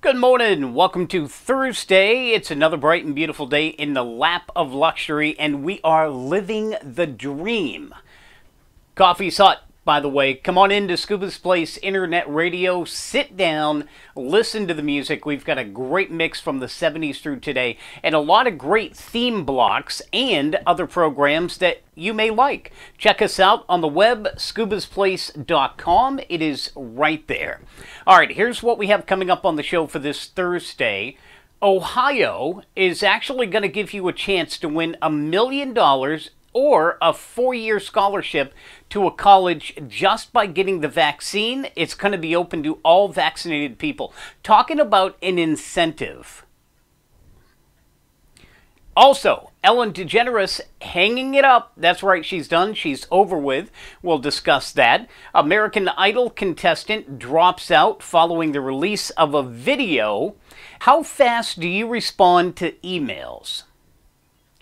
Good morning. Welcome to Thursday. It's another bright and beautiful day in the lap of luxury, and we are living the dream. Coffee's hot, by the way. Come on into Scuba's Place Internet Radio. Sit down, listen to the music. We've got a great mix from the 70s through today, and a lot of great theme blocks and other programs that you may like. Check us out on the web, scubasplace.com. It is right there. All right, here's what we have coming up on the show for this Thursday. Ohio is actually going to give you a chance to win a million dollars or a four year scholarship to a college just by getting the vaccine. It's going to be open to all vaccinated people. Talking about an incentive. Also, Ellen DeGeneres hanging it up. That's right, she's done. She's over with. We'll discuss that. American Idol contestant drops out following the release of a video. How fast do you respond to emails?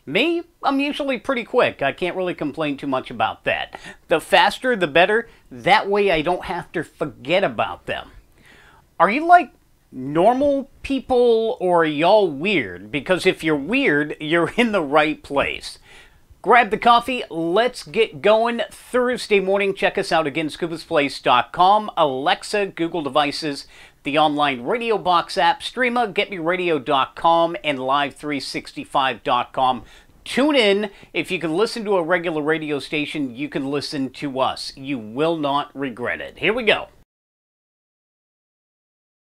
Me, I'm usually pretty quick. I can't really complain too much about that. The faster, the better. That way I don't have to forget about them. Are you like normal people or y'all weird? Because if you're weird, you're in the right place. Grab the coffee. Let's get going. Thursday morning, check us out again, scoobasplace.com, Alexa, Google devices, the online radio box app, Streama, getmeradio.com, and live365.com. Tune in. If you can listen to a regular radio station, you can listen to us. You will not regret it. Here we go.